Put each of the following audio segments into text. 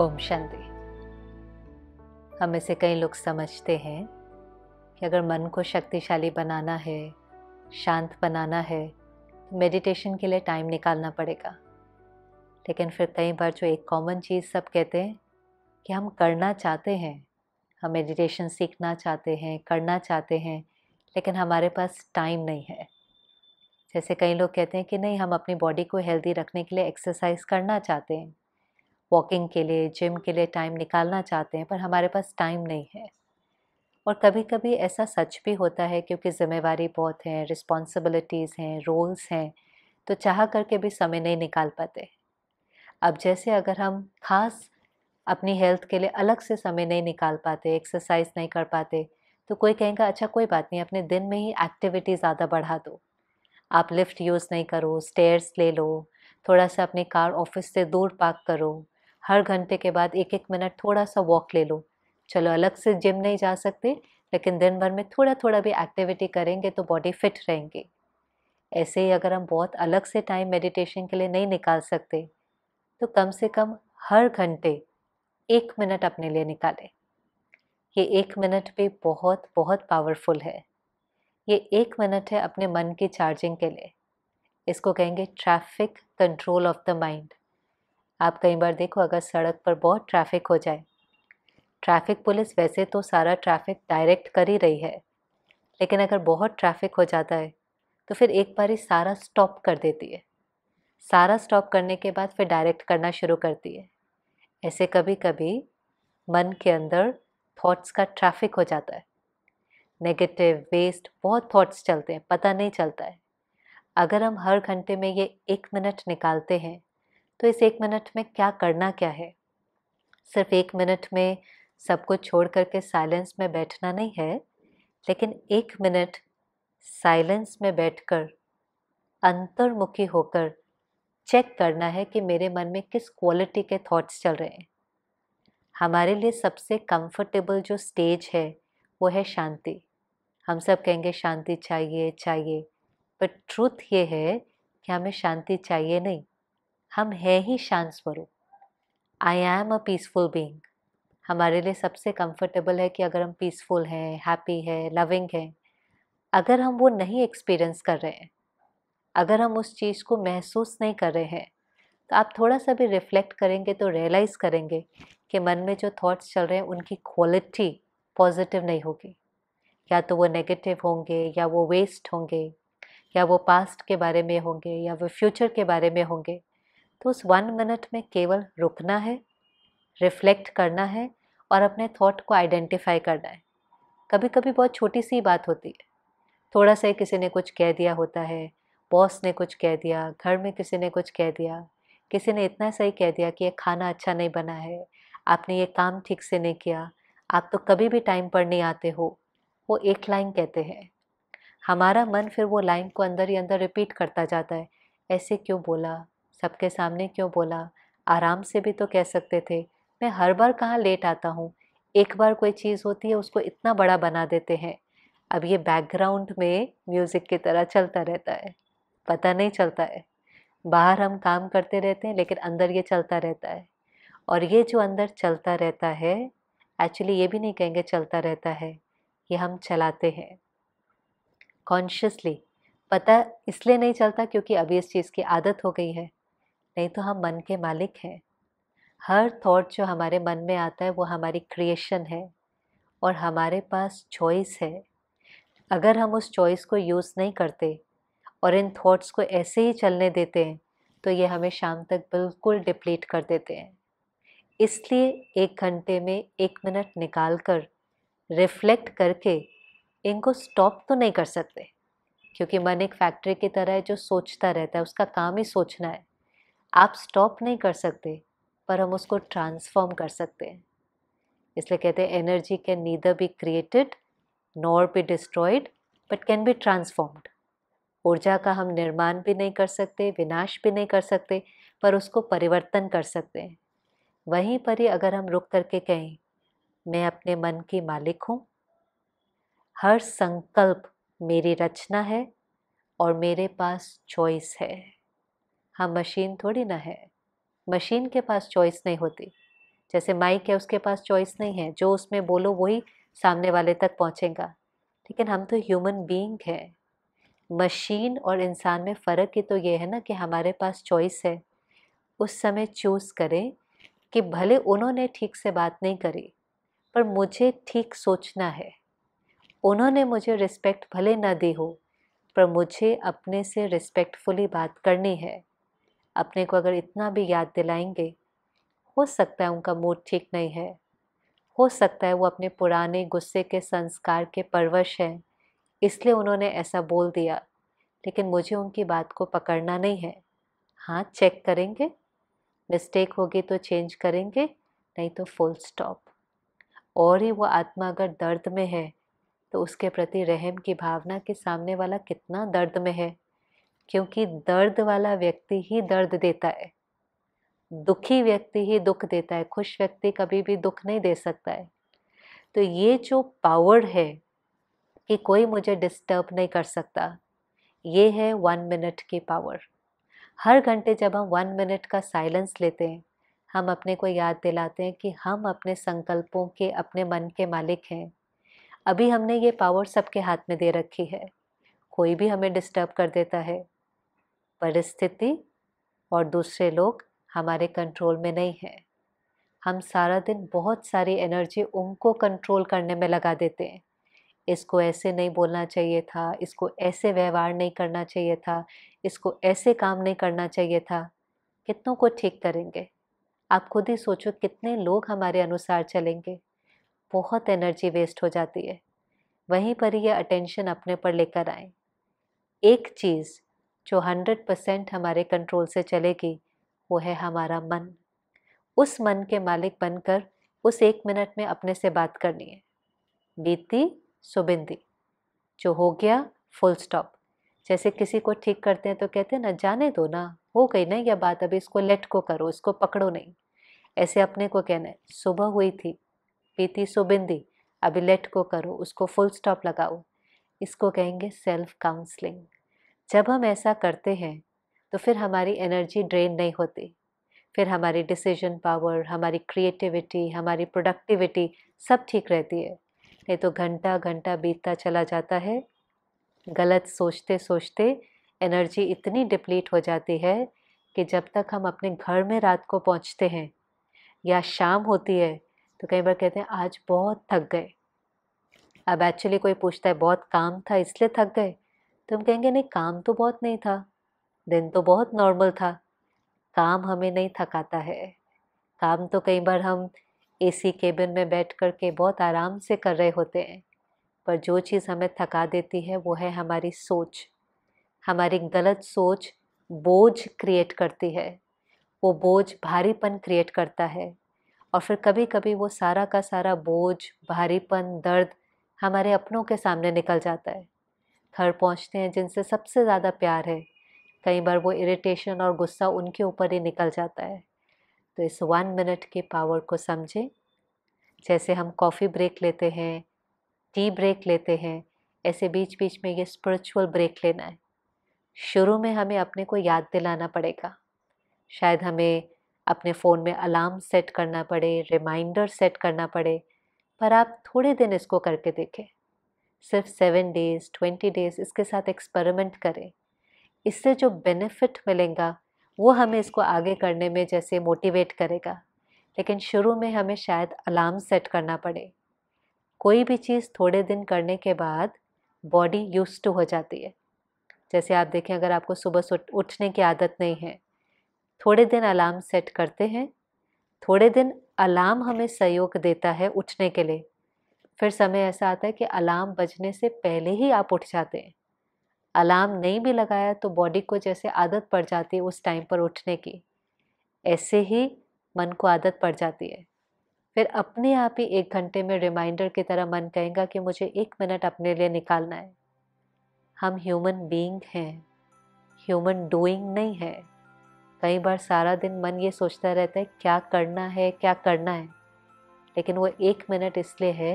ओम शांति हम इसे कई लोग समझते हैं कि अगर मन को शक्तिशाली बनाना है शांत बनाना है तो मेडिटेशन के लिए टाइम निकालना पड़ेगा लेकिन फिर कई बार जो एक कॉमन चीज़ सब कहते हैं कि हम करना चाहते हैं हम मेडिटेशन सीखना चाहते हैं करना चाहते हैं लेकिन हमारे पास टाइम नहीं है जैसे कई लोग कहते हैं कि नहीं हम अपनी बॉडी को हेल्दी रखने के लिए एक्सरसाइज करना चाहते हैं वॉकिंग के लिए जिम के लिए टाइम निकालना चाहते हैं पर हमारे पास टाइम नहीं है और कभी कभी ऐसा सच भी होता है क्योंकि जिम्मेवारी बहुत है रिस्पॉन्सिबिलिटीज़ हैं रोल्स हैं तो चाह करके भी समय नहीं निकाल पाते अब जैसे अगर हम खास अपनी हेल्थ के लिए अलग से समय नहीं निकाल पाते एक्सरसाइज नहीं कर पाते तो कोई कहेगा अच्छा कोई बात नहीं अपने दिन में ही एक्टिविटी ज़्यादा बढ़ा दो आप लिफ्ट यूज़ नहीं करो स्टेयर्स ले लो थोड़ा सा अपनी कार ऑफिस से दूर पार्क करो हर घंटे के बाद एक एक मिनट थोड़ा सा वॉक ले लो चलो अलग से जिम नहीं जा सकते लेकिन दिन भर में थोड़ा थोड़ा भी एक्टिविटी करेंगे तो बॉडी फिट रहेंगे ऐसे ही अगर हम बहुत अलग से टाइम मेडिटेशन के लिए नहीं निकाल सकते तो कम से कम हर घंटे एक मिनट अपने लिए निकालें ये एक मिनट भी बहुत बहुत पावरफुल है ये एक मिनट है अपने मन की चार्जिंग के लिए इसको कहेंगे traffic control of the mind आप कई बार देखो अगर सड़क पर बहुत ट्रैफिक हो जाए ट्रैफिक पुलिस वैसे तो सारा ट्रैफिक डायरेक्ट कर ही रही है लेकिन अगर बहुत ट्रैफिक हो जाता है तो फिर एक बार ही सारा स्टॉप कर देती है सारा स्टॉप करने के बाद फिर डायरेक्ट करना शुरू करती है ऐसे कभी कभी मन के अंदर थॉट्स का ट्रैफिक हो जाता है नेगेटिव वेस्ट बहुत थॉट्स चलते हैं पता नहीं चलता है अगर हम हर घंटे में ये एक मिनट निकालते हैं तो इस एक मिनट में क्या करना क्या है सिर्फ एक मिनट में सब कुछ छोड़ कर के साइलेंस में बैठना नहीं है लेकिन एक मिनट साइलेंस में बैठकर अंतर्मुखी होकर चेक करना है कि मेरे मन में किस क्वालिटी के थॉट्स चल रहे हैं हमारे लिए सबसे कंफर्टेबल जो स्टेज है वो है शांति हम सब कहेंगे शांति चाहिए चाहिए पर ट्रूथ ये है कि हमें शांति चाहिए नहीं हम हैं ही शांत स्वरूप I am a peaceful being हमारे लिए सबसे कंफर्टेबल है कि अगर हम पीसफुल हैं हैप्पी है लविंग हैं अगर हम वो नहीं एक्सपीरियंस कर रहे हैं अगर हम उस चीज़ को महसूस नहीं कर रहे हैं तो आप थोड़ा सा भी रिफ्लेक्ट करेंगे तो रियलाइज़ करेंगे कि मन में जो थॉट्स चल रहे हैं उनकी क्वालिटी पॉजिटिव नहीं होगी या तो वो नेगेटिव होंगे या वो वेस्ट होंगे या वो पास्ट के बारे में होंगे या वो फ्यूचर के बारे में होंगे तो उस वन मिनट में केवल रुकना है रिफ्लेक्ट करना है और अपने थॉट को आइडेंटिफाई करना है कभी कभी बहुत छोटी सी बात होती है थोड़ा सा किसी ने कुछ कह दिया होता है बॉस ने कुछ कह दिया घर में किसी ने कुछ कह दिया किसी ने इतना सही कह दिया कि ये खाना अच्छा नहीं बना है आपने ये काम ठीक से नहीं किया आप तो कभी भी टाइम पर नहीं आते हो वो एक लाइन कहते हैं हमारा मन फिर वो लाइन को अंदर ही अंदर रिपीट करता जाता है ऐसे क्यों बोला सबके सामने क्यों बोला आराम से भी तो कह सकते थे मैं हर बार कहाँ लेट आता हूँ एक बार कोई चीज़ होती है उसको इतना बड़ा बना देते हैं अब ये बैकग्राउंड में म्यूज़िक की तरह चलता रहता है पता नहीं चलता है बाहर हम काम करते रहते हैं लेकिन अंदर ये चलता रहता है और ये जो अंदर चलता रहता है एक्चुअली ये भी नहीं कहेंगे चलता रहता है ये हम चलाते हैं कॉन्शियसली पता इसलिए नहीं चलता क्योंकि अभी इस चीज़ की आदत हो गई है नहीं तो हम मन के मालिक हैं हर थॉट जो हमारे मन में आता है वो हमारी क्रिएशन है और हमारे पास चॉइस है अगर हम उस चॉइस को यूज़ नहीं करते और इन थॉट्स को ऐसे ही चलने देते हैं तो ये हमें शाम तक बिल्कुल डिप्लीट कर देते हैं इसलिए एक घंटे में एक मिनट निकाल कर रिफ्लेक्ट करके इनको स्टॉप तो नहीं कर सकते क्योंकि मन एक फैक्ट्री की तरह है जो सोचता रहता है उसका काम ही सोचना है आप स्टॉप नहीं कर सकते पर हम उसको ट्रांसफॉर्म कर सकते हैं इसलिए कहते हैं energy can neither be created nor be destroyed but can be transformed ऊर्जा का हम निर्माण भी नहीं कर सकते विनाश भी नहीं कर सकते पर उसको परिवर्तन कर सकते हैं वहीं पर ही अगर हम रुक करके कहें मैं अपने मन की मालिक हूँ हर संकल्प मेरी रचना है और मेरे पास चॉइस है हम हाँ, मशीन थोड़ी ना है मशीन के पास चॉइस नहीं होती जैसे माइक है उसके पास चॉइस नहीं है जो उसमें बोलो वही सामने वाले तक पहुँचेगा लेकिन हम तो ह्यूमन बीइंग हैं मशीन और इंसान में फ़र्क ही तो ये है ना कि हमारे पास चॉइस है उस समय चूज़ करें कि भले उन्होंने ठीक से बात नहीं करी पर मुझे ठीक सोचना है उन्होंने मुझे रिस्पेक्ट भले ना दी हो पर मुझे अपने से रिस्पेक्टफुली बात करनी है अपने को अगर इतना भी याद दिलाएंगे हो सकता है उनका मूड ठीक नहीं है हो सकता है वो अपने पुराने गुस्से के संस्कार के परवश हैं इसलिए उन्होंने ऐसा बोल दिया लेकिन मुझे उनकी बात को पकड़ना नहीं है हाँ चेक करेंगे मिस्टेक होगी तो चेंज करेंगे नहीं तो फुल स्टॉप और ही वो आत्मा अगर दर्द में है तो उसके प्रति रहम की भावना के सामने वाला कितना दर्द में है क्योंकि दर्द वाला व्यक्ति ही दर्द देता है दुखी व्यक्ति ही दुख देता है खुश व्यक्ति कभी भी दुख नहीं दे सकता है तो ये जो पावर है कि कोई मुझे डिस्टर्ब नहीं कर सकता ये है वन मिनट की पावर हर घंटे जब हम वन मिनट का साइलेंस लेते हैं हम अपने को याद दिलाते हैं कि हम अपने संकल्पों के अपने मन के मालिक हैं अभी हमने ये पावर सबके हाथ में दे रखी है कोई भी हमें डिस्टर्ब कर देता है परिस्थिति और दूसरे लोग हमारे कंट्रोल में नहीं है हम सारा दिन बहुत सारी एनर्जी उनको कंट्रोल करने में लगा देते हैं इसको ऐसे नहीं बोलना चाहिए था इसको ऐसे व्यवहार नहीं करना चाहिए था इसको ऐसे काम नहीं करना चाहिए था कितनों को ठीक करेंगे आप खुद ही सोचो कितने लोग हमारे अनुसार चलेंगे बहुत एनर्जी वेस्ट हो जाती है वहीं पर ये अटेंशन अपने पर लेकर आए एक चीज़ जो हंड्रेड परसेंट हमारे कंट्रोल से चलेगी वो है हमारा मन उस मन के मालिक बनकर उस एक मिनट में अपने से बात करनी है बीती सुबिंदी जो हो गया फुल स्टॉप जैसे किसी को ठीक करते हैं तो कहते हैं ना जाने दो ना हो गई ना यह बात अभी इसको लेट को करो इसको पकड़ो नहीं ऐसे अपने को कहना है सुबह हुई थी बीती सुबिंदी अभी लेट को करो उसको फुल स्टॉप लगाओ इसको कहेंगे सेल्फ काउंसलिंग जब हम ऐसा करते हैं तो फिर हमारी एनर्जी ड्रेन नहीं होती फिर हमारी डिसीजन पावर हमारी क्रिएटिविटी हमारी प्रोडक्टिविटी सब ठीक रहती है नहीं तो घंटा घंटा बीतता चला जाता है गलत सोचते सोचते एनर्जी इतनी डिप्लीट हो जाती है कि जब तक हम अपने घर में रात को पहुंचते हैं या शाम होती है तो कई बार कहते हैं आज बहुत थक गए अब एक्चुअली कोई पूछता है बहुत काम था इसलिए थक गए तो हम कहेंगे नहीं काम तो बहुत नहीं था दिन तो बहुत नॉर्मल था काम हमें नहीं थकाता है काम तो कई बार हम एसी केबिन में बैठ कर के बहुत आराम से कर रहे होते हैं पर जो चीज़ हमें थका देती है वो है हमारी सोच हमारी गलत सोच बोझ क्रिएट करती है वो बोझ भारीपन क्रिएट करता है और फिर कभी कभी वो सारा का सारा बोझ भारीपन दर्द हमारे अपनों के सामने निकल जाता है घर पहुंचते हैं जिनसे सबसे ज़्यादा प्यार है कई बार वो इरिटेशन और गुस्सा उनके ऊपर ही निकल जाता है तो इस वन मिनट के पावर को समझें जैसे हम कॉफ़ी ब्रेक लेते हैं टी ब्रेक लेते हैं ऐसे बीच बीच में ये स्पिरिचुअल ब्रेक लेना है शुरू में हमें अपने को याद दिलाना पड़ेगा शायद हमें अपने फ़ोन में अलार्म सेट करना पड़े रिमाइंडर सेट करना पड़े पर आप थोड़े दिन इसको करके देखें सिर्फ सेवन डेज़ ट्वेंटी डेज़ इसके साथ एक्सपेरिमेंट करें इससे जो बेनिफिट मिलेगा वो हमें इसको आगे करने में जैसे मोटिवेट करेगा लेकिन शुरू में हमें शायद अलार्म सेट करना पड़े कोई भी चीज़ थोड़े दिन करने के बाद बॉडी यूज टू हो जाती है जैसे आप देखें अगर आपको सुबह उठने की आदत नहीं है थोड़े दिन अलार्म सेट करते हैं थोड़े दिन अलार्म हमें सहयोग देता है उठने के लिए फिर समय ऐसा आता है कि अलार्म बजने से पहले ही आप उठ जाते हैं अलार्म नहीं भी लगाया तो बॉडी को जैसे आदत पड़ जाती है उस टाइम पर उठने की ऐसे ही मन को आदत पड़ जाती है फिर अपने आप ही एक घंटे में रिमाइंडर की तरह मन कहेगा कि मुझे एक मिनट अपने लिए निकालना है हम ह्यूमन बीइंग हैं ह्यूमन डूइंग नहीं है कई बार सारा दिन मन ये सोचता रहता है क्या करना है क्या करना है लेकिन वो एक मिनट इसलिए है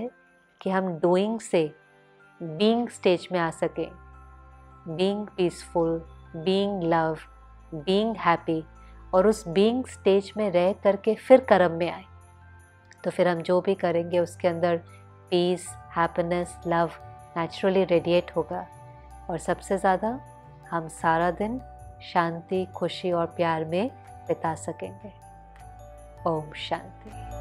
कि हम डूइंग से बीइंग स्टेज में आ सकें being peaceful being love being happy और उस बीइंग स्टेज में रह करके फिर कर्म में आए तो फिर हम जो भी करेंगे उसके अंदर peace happiness love naturally radiate होगा और सबसे ज़्यादा हम सारा दिन शांति खुशी और प्यार में बिता सकेंगे ओम शांति